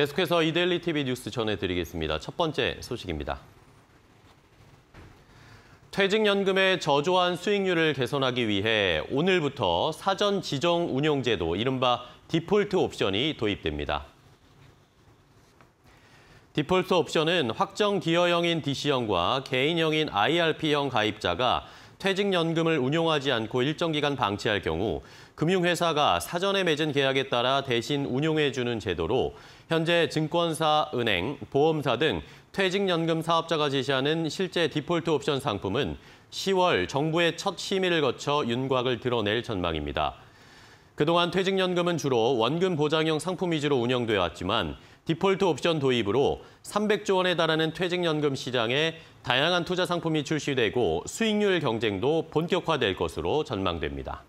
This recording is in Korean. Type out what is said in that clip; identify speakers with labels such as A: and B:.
A: 계속해서 이데일리 TV 뉴스 전해드리겠습니다. 첫 번째 소식입니다. 퇴직연금의 저조한 수익률을 개선하기 위해 오늘부터 사전 지정 운용 제도, 이른바 디폴트 옵션이 도입됩니다. 디폴트 옵션은 확정 기여형인 DC형과 개인형인 IRP형 가입자가 퇴직연금을 운용하지 않고 일정 기간 방치할 경우 금융회사가 사전에 맺은 계약에 따라 대신 운용해주는 제도로 현재 증권사, 은행, 보험사 등 퇴직연금 사업자가 지시하는 실제 디폴트 옵션 상품은 10월 정부의 첫 심의를 거쳐 윤곽을 드러낼 전망입니다. 그동안 퇴직연금은 주로 원금 보장형 상품 위주로 운영되어 왔지만 디폴트 옵션 도입으로 300조 원에 달하는 퇴직연금 시장에 다양한 투자 상품이 출시되고 수익률 경쟁도 본격화될 것으로 전망됩니다.